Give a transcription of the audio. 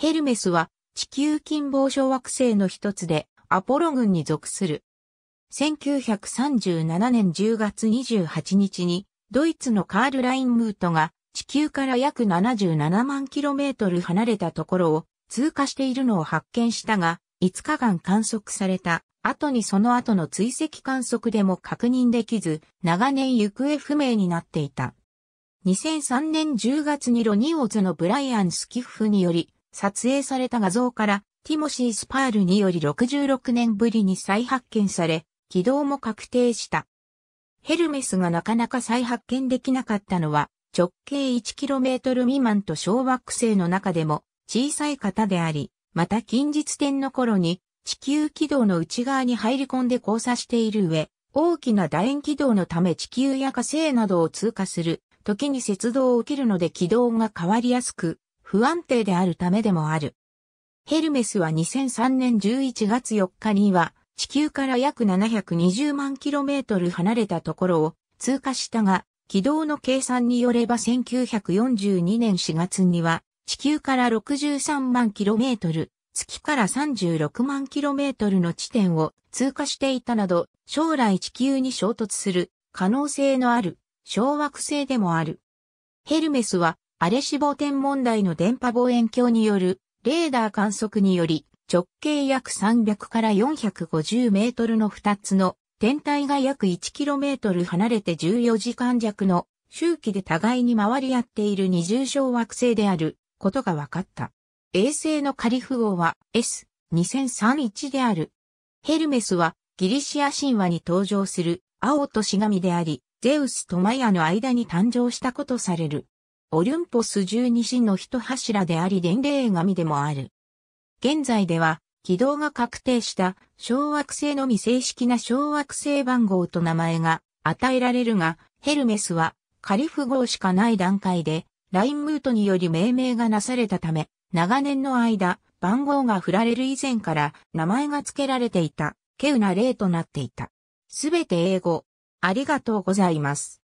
ヘルメスは地球近傍小惑星の一つでアポロ群に属する。1937年10月28日にドイツのカール・ラインムートが地球から約77万キロメートル離れたところを通過しているのを発見したが、5日間観測された後にその後の追跡観測でも確認できず、長年行方不明になっていた。2003年10月にロニオズのブライアン・スキッフにより、撮影された画像から、ティモシー・スパールにより66年ぶりに再発見され、軌道も確定した。ヘルメスがなかなか再発見できなかったのは、直径 1km 未満と小惑星の中でも小さい方であり、また近日点の頃に地球軌道の内側に入り込んで交差している上、大きな楕円軌道のため地球や火星などを通過する時に雪道を受けるので軌道が変わりやすく、不安定であるためでもある。ヘルメスは2003年11月4日には地球から約720万キロメートル離れたところを通過したが、軌道の計算によれば1942年4月には地球から63万キロメートル、月から36万キロメートルの地点を通過していたなど、将来地球に衝突する可能性のある小惑星でもある。ヘルメスはアレシボ天文台の電波望遠鏡によるレーダー観測により、直径約300から450メートルの2つの天体が約1キロメートル離れて14時間弱の周期で互いに回り合っている二重小惑星であることが分かった。衛星のカリフ号は S2031 である。ヘルメスはギリシア神話に登場する青と死神であり、ゼウスとマヤの間に誕生したことされる。オリュンポス十二神の一柱であり伝令神でもある。現在では、軌道が確定した小惑星のみ正式な小惑星番号と名前が与えられるが、ヘルメスはカリフ号しかない段階で、ラインムートにより命名がなされたため、長年の間、番号が振られる以前から名前が付けられていた、稀有な例となっていた。すべて英語。ありがとうございます。